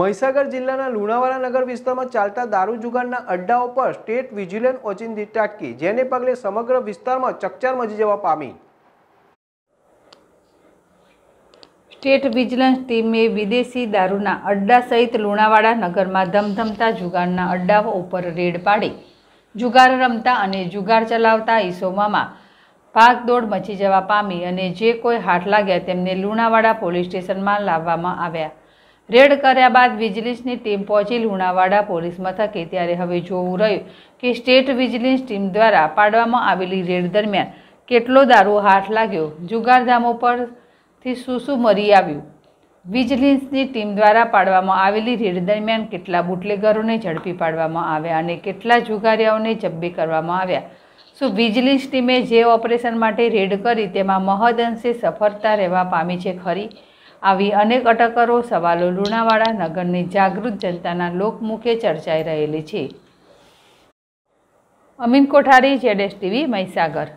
મહીસાગર જિલ્લાના લુણાવાડા નગર વિસ્તારમાં ચાલતા દારૂ જુગારના અડ્ડાઓ પર સ્ટેટ વિજિલન્સ ઓચિંતી ટાટકી જેને પગલે સમગ્ર વિસ્તારમાં ચકચાર મચી જવા પામી સ્ટેટ વિજિલન્સ ટીમે વિદેશી દારૂના અડ્ડા સહિત લુણાવાડા નગરમાં ધમધમતા જુગારના અડ્ડાઓ ઉપર રેડ પાડી જુગાર રમતા અને જુગાર ચલાવતા ઈસોમામાં ભાગદોડ મચી જવા પામી અને જે કોઈ હાથ લાગ્યા તેમને લુણાવાડા પોલીસ સ્ટેશનમાં લાવવામાં આવ્યા રેડ કર્યા બાદ વિજિલન્સની ટીમ પહોંચી લુણાવાડા પોલીસ મથકે ત્યારે હવે જોવું રહ્યું કે સ્ટેટ વિજિલન્સ ટીમ દ્વારા પાડવામાં આવેલી રેડ દરમિયાન કેટલો દારૂ હાથ લાગ્યો જુગારધામો પરથી શું શું મરી આવ્યું વિજિલન્સની ટીમ દ્વારા પાડવામાં આવેલી રેડ દરમિયાન કેટલા બુટલેગરોને ઝડપી પાડવામાં આવ્યા અને કેટલા જુગારિયાઓને જબ્બે કરવામાં આવ્યા શું વિજિલન્સ ટીમે જે ઓપરેશન માટે રેડ કરી તેમાં મહદ અંશે સફળતા રહેવા પામી છે ખરી આવી અનેક અટકરો સવાલો લુણાવાડા નગરની જાગૃત જનતાના લોકમુખે ચર્ચાઈ રહેલી છે અમીન કોઠારી જેડેશ ટીવી મહીસાગર